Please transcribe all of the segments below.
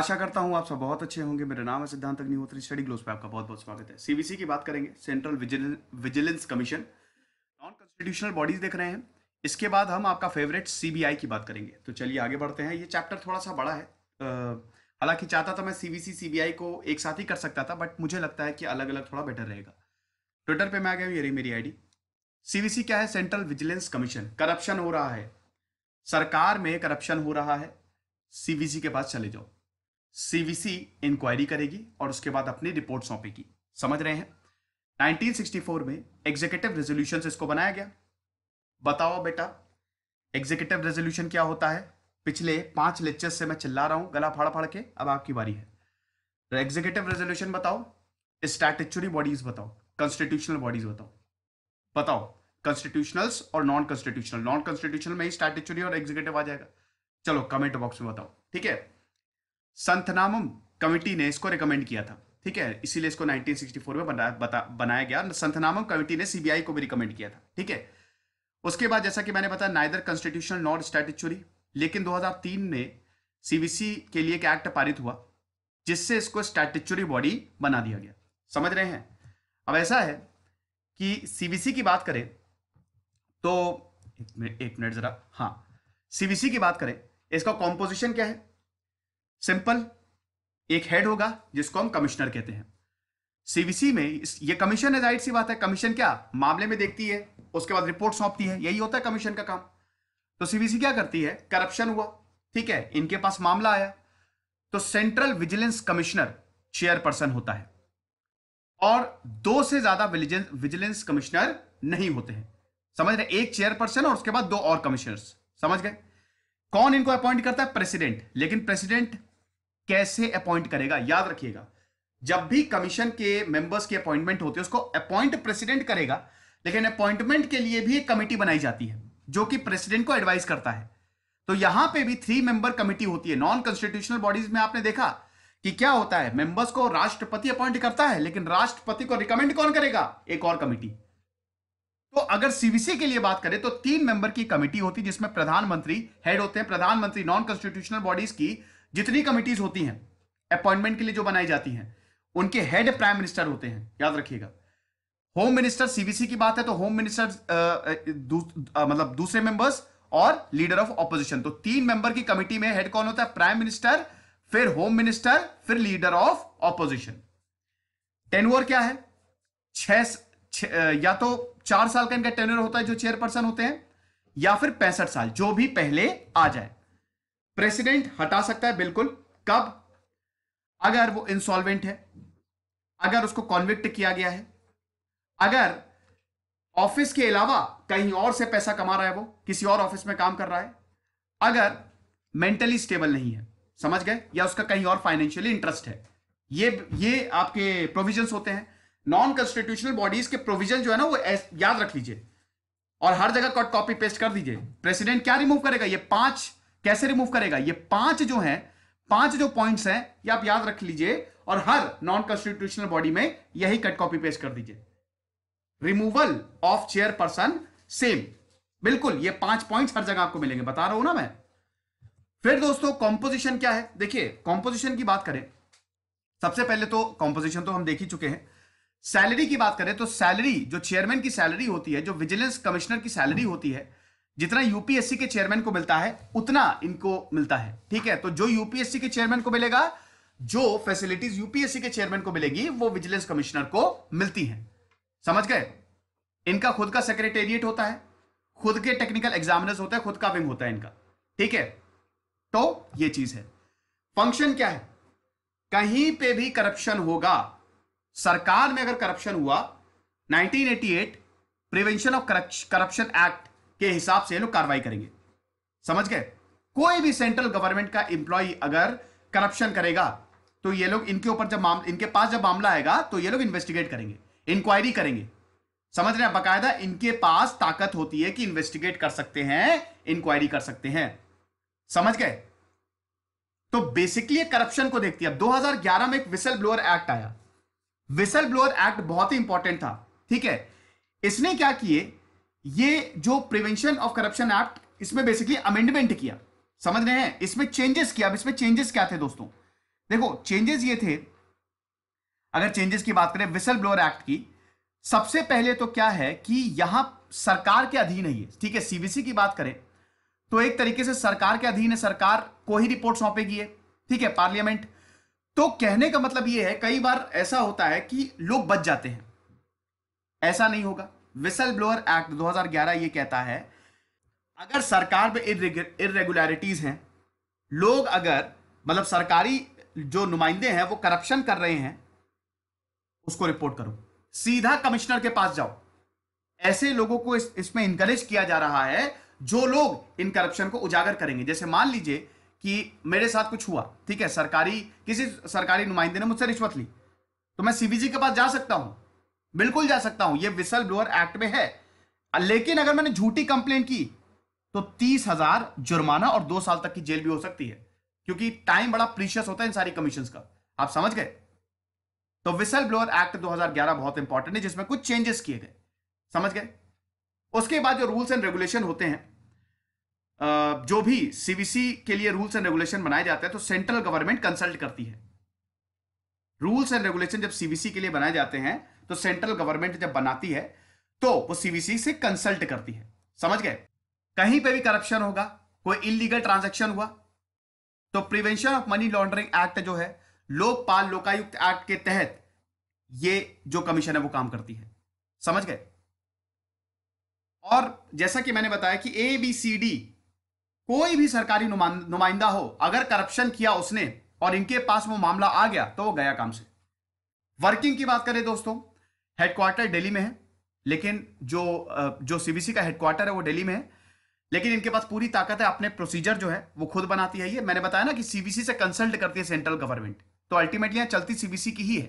आशा करता हूँ आप सब बहुत अच्छे होंगे मेरा नाम है सिद्धांत अग्निहोत्री स्टडी ग्लोस पे आपका बहुत बहुत स्वागत है सीबीसी की बात करेंगे central vigilance commission non constitutional bodies देख रहे हैं इसके बाद हम आपका फेवरेट सीबीआई की बात करेंगे तो चलिए आगे बढ़ते हैं ये चैप्टर थोड़ा सा बड़ा है हालांकि चाहता था मैं सीबीसी सीबीआई को एक साथ ही कर सकता था बट मुझे लगता है कि अलग अलग थोड़ा बेटर रहेगा ट्विटर पे मैं आ गया हूँ ये रही मेरी आईडी सीबीसी क्या है सेंट्रल विजिलेंस कमीशन करप्शन हो रहा है सरकार में करप्शन हो रहा है सीबीसी के पास चले जाओ सीवीसी इंक्वायरी करेगी और उसके बाद अपनी रिपोर्ट सौंपेगी समझ रहे हैं 1964 में एग्जीक्यूटिव रेजोल्यूशन इसको बनाया गया बताओ बेटा एग्जीक्यूटिव रेजोल्यूशन क्या होता है पिछले पांच लेक्चर से मैं चिल्ला रहा हूं गला फाड़ फाड़ के अब आपकी बारी है एग्जीक्यूटिव तो रेजोल्यूशन बताओ स्टैटरी बॉडीज बताओ कॉन्स्टिट्यूशनल बॉडीज बताओ बताओ कॉन्स्टिट्यूशनल और नॉन कॉन्स्टिट्यूशनल नॉन कॉन्स्टिट्यूशनल में ही स्टैटरी और एग्जीक्यूटिव आ जाएगा चलो कमेंट बॉक्स में बताओ ठीक है संतनामम कमेटी ने इसको रिकमेंड किया था ठीक है इसीलिए इसको 1964 में बना, बता, बनाया गया संतनामम कमेटी ने सीबीआई को भी रिकमेंड किया था ठीक है उसके बाद जैसा कि मैंने बताया नाइदर कॉन्स्टिट्यूशनल नॉट स्टैटिचुरी लेकिन 2003 में सीबीसी के लिए एक एक्ट पारित हुआ जिससे इसको स्टैटिचुरी बॉडी बना दिया गया समझ रहे हैं अब ऐसा है कि सीबीसी की बात करें तो एक मिनट एक मिनट जरा हाँ सीबीसी की बात करें इसका कॉम्पोजिशन क्या है सिंपल एक हेड होगा जिसको हम कमिश्नर कहते हैं सीवीसी में ये कमीशन है जाहिर सी बात है कमीशन क्या मामले में देखती है उसके बाद रिपोर्ट सौंपती है यही होता है कमीशन का काम तो सीवीसी क्या करती है करप्शन हुआ ठीक है इनके पास मामला आया तो सेंट्रल विजिलेंस कमिश्नर चेयरपर्सन होता है और दो से ज्यादा विजिलेंस कमिश्नर नहीं होते हैं समझ रहे एक चेयरपर्सन और उसके बाद दो और कमिश्नर्स समझ गए कौन इनको अपॉइंट करता है प्रेसिडेंट लेकिन प्रेसिडेंट कैसे अपॉइंट करेगा याद रखिएगा जब भी कमीशन के मेंबर्स के अपॉइंटमेंट होते हैं उसको अपॉइंट प्रेसिडेंट करेगा लेकिन अपॉइंटमेंट के लिए भी एक कमेटी बनाई जाती है जो कि प्रेसिडेंट को एडवाइस करता है तो यहां पे भी थ्री मेंबर कमेटी होती है नॉन कॉन्स्टिट्यूशनल बॉडीज में आपने देखा कि क्या होता है मेंबर्स को राष्ट्रपति अपॉइंट करता है लेकिन राष्ट्रपति को रिकमेंड कौन करेगा एक और कमेटी तो अगर सीबीसी के लिए बात करें तो तीन मेंबर की कमेटी होती है जिसमें प्रधानमंत्री हेड होते हैं प्रधानमंत्री नॉन कॉन्स्टिट्यूशनल बॉडीज की जितनी कमिटीज होती हैं अपॉइंटमेंट के लिए जो बनाई जाती हैं उनके हेड प्राइम मिनिस्टर होते हैं याद रखिएगा होम मिनिस्टर सीबीसी की बात है तो होम मिनिस्टर दू, मतलब दूसरे मेंबर्स और लीडर ऑफ ऑपोजिशन तो तीन मेंबर की कमेटी में हेड कौन होता है प्राइम मिनिस्टर फिर होम मिनिस्टर फिर लीडर ऑफ ऑपोजिशन टेनवर क्या है छह या तो चार साल का इनका टेन्योर होता है जो चेयरपर्सन होते हैं या फिर पैंसठ साल जो भी पहले आ जाए प्रेसिडेंट हटा सकता है बिल्कुल कब अगर वो इंसॉल्वेंट है अगर उसको कॉन्विक्ट किया गया है अगर ऑफिस के अलावा कहीं और से पैसा कमा रहा है वो किसी और ऑफिस में काम कर रहा है अगर मेंटली स्टेबल नहीं है समझ गए या उसका कहीं और फाइनेंशियली इंटरेस्ट है ये ये आपके प्रोविजन होते हैं नॉन कॉन्स्टिट्यूशनल बॉडीज के प्रोविजन जो है ना वो याद रख लीजिए और हर जगह कॉपी पेस्ट कर दीजिए प्रेसिडेंट क्या रिमूव करेगा ये पांच कैसे रिमूव करेगा ये पांच जो है पांच जो पॉइंट्स हैं ये आप याद रख लीजिए और हर नॉन कॉन्स्टिट्यूशनल बॉडी में यही कट कॉपी पेश कर दीजिए removal of chairperson same बिल्कुल ये पांच पॉइंट्स हर जगह आपको मिलेंगे बता रहा हूं ना मैं फिर दोस्तों कॉम्पोजिशन क्या है देखिए कॉम्पोजिशन की बात करें सबसे पहले तो कॉम्पोजिशन तो हम देख ही चुके हैं सैलरी की बात करें तो सैलरी जो चेयरमैन की सैलरी होती है जो विजिलेंस कमिश्नर की सैलरी होती है जितना यूपीएससी के चेयरमैन को मिलता है उतना इनको मिलता है ठीक है तो जो यूपीएससी के चेयरमैन को मिलेगा जो फैसिलिटीज यूपीएससी के चेयरमैन को मिलेगी वो विजिलेंस कमिश्नर को मिलती है समझ गए इनका खुद का सेक्रेटेरिएट होता है खुद के टेक्निकल एग्जामिनर्स होते हैं खुद का विंग होता है इनका ठीक है तो ये चीज है फंक्शन क्या है कहीं पे भी करप्शन होगा सरकार में अगर करप्शन हुआ 1988 प्रिवेंशन ऑफ करप्शन एक्ट के हिसाब से लोग कार्रवाई करेंगे समझ गए कोई भी सेंट्रल गवर्नमेंट का इंप्लॉय अगर करप्शन करेगा तो ये लोग इनके ऊपर जब मामला इनके पास जब मामला आएगा तो ये लोग इन्वेस्टिगेट करेंगे इंक्वायरी करेंगे समझ रहे हैं बकायदा इनके पास ताकत होती है कि इन्वेस्टिगेट कर सकते हैं इंक्वायरी कर सकते हैं समझ गए तो बेसिकली करप्शन को देखती है 2011 में एक विसल ब्लोअर एक्ट आया विसल ब्लोअर एक्ट बहुत ही इंपॉर्टेंट था ठीक है इसने क्या किए ये जो प्रिवेंशन ऑफ करप्शन एक्ट इसमें बेसिकली अमेंडमेंट किया समझ रहे हैं इसमें चेंजेस किया अब इसमें चेंजेस क्या थे दोस्तों देखो चेंजेस ये थे अगर चेंजेस की बात करें विसल ब्लोअर एक्ट की सबसे पहले तो क्या है कि यहां सरकार के अधीन है ठीक है सीबीसी की बात करें तो एक तरीके से सरकार के अधीन है सरकार को ही रिपोर्ट सौंपेगी ठीक है पार्लियामेंट तो कहने का मतलब यह है कई बार ऐसा होता है कि लोग बच जाते हैं ऐसा नहीं होगा विसल ब्लोअर एक्ट 2011 ये कहता है अगर सरकार में इरेगुलरिटीज़ हैं लोग अगर मतलब सरकारी जो नुमाइंदे हैं वो करप्शन कर रहे हैं उसको रिपोर्ट करो सीधा कमिश्नर के पास जाओ ऐसे लोगों को इस, इसमें इंकरेज किया जा रहा है जो लोग इन करप्शन को उजागर करेंगे जैसे मान लीजिए कि मेरे साथ कुछ हुआ ठीक है सरकारी किसी सरकारी नुमाइंदे ने मुझसे रिश्वत ली तो मैं सीबीजी के पास जा सकता हूं बिल्कुल जा सकता हूं ये विसल ब्लोअर एक्ट में है लेकिन अगर मैंने झूठी कंप्लेन की तो तीस हजार जुर्माना और दो साल तक की जेल भी हो सकती है क्योंकि टाइम बड़ा प्रीशियस होता है इन सारी कमीशन का आप समझ गए तो विसल ब्लोअर एक्ट 2011 बहुत इंपॉर्टेंट है जिसमें कुछ चेंजेस किए गए समझ गए उसके बाद जो रूल्स एंड रेगुलेशन होते हैं जो भी सीबीसी के लिए रूल्स एंड रेगुलेशन बनाए जाते हैं तो सेंट्रल गवर्नमेंट कंसल्ट करती है रूल्स एंड रेगुलेशन जब सीबीसी के लिए बनाए जाते हैं तो सेंट्रल गवर्नमेंट जब बनाती है तो वो सीबीसी से कंसल्ट करती है समझ गए कहीं पे भी करप्शन होगा कोई इलीगल ट्रांजैक्शन हुआ तो prevention of money laundering act जो है लोकपाल लोकायुक्त एक्ट के तहत ये जो कमीशन है वो काम करती है समझ गए और जैसा कि मैंने बताया कि ए बी सी डी कोई भी सरकारी नुमाइंदा हो अगर करप्शन किया उसने और इनके पास वो मामला आ गया तो वो गया काम से वर्किंग की बात करें दोस्तों हेडक्वार्टर दिल्ली में है लेकिन जो जो सीबीसी का हेडक्वार्टर है वो दिल्ली में है लेकिन इनके पास पूरी ताकत है अपने प्रोसीजर जो है वो खुद बनाती है ये मैंने बताया ना कि सीबीसी से कंसल्ट करती है सेंट्रल गवर्नमेंट तो अल्टीमेटली चलती सीबीसी की ही है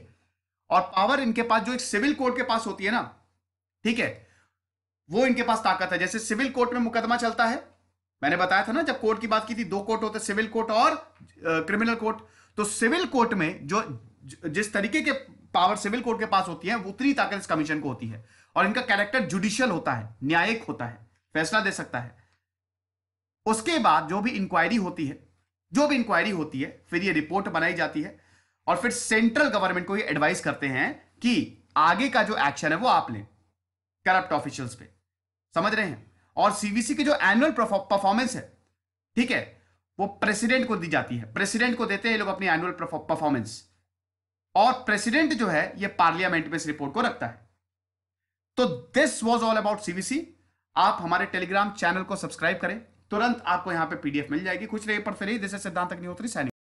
और पावर इनके पास जो एक सिविल कोर्ट के पास होती है ना ठीक है वो इनके पास ताकत है जैसे सिविल कोर्ट में मुकदमा चलता है मैंने बताया था ना जब कोर्ट की बात की थी दो कोर्ट होते सिविल कोर्ट और क्रिमिनल कोर्ट तो सिविल कोर्ट में जो जिस तरीके के पावर सिविल कोर्ट के पास होती है उतनी ताकत इस कमीशन को होती है और इनका कैरेक्टर जुडिशियल होता है न्यायिक होता है फैसला दे सकता है उसके बाद जो भी इंक्वायरी होती है जो भी इंक्वायरी होती है फिर ये रिपोर्ट बनाई जाती है और फिर सेंट्रल गवर्नमेंट को ये एडवाइस करते हैं कि आगे का जो एक्शन है वो आप लें करप्ट ऑफिशियल्स पे समझ रहे हैं और सीबीसी की जो एनुअल परफॉर्मेंस है ठीक है वो प्रेसिडेंट को दी जाती है प्रेसिडेंट को देते हैं लोग अपनी एनुअल परफॉर्मेंस और प्रेसिडेंट जो है ये पार्लियामेंट में इस रिपोर्ट को रखता है तो दिस वॉज ऑल अबाउट सीबीसी आप हमारे टेलीग्राम चैनल को सब्सक्राइब करें तुरंत आपको यहां पे पीडीएफ मिल जाएगी कुछ नहीं पर फिर दिस सिद्धांत अग्निहोत्री सैनिक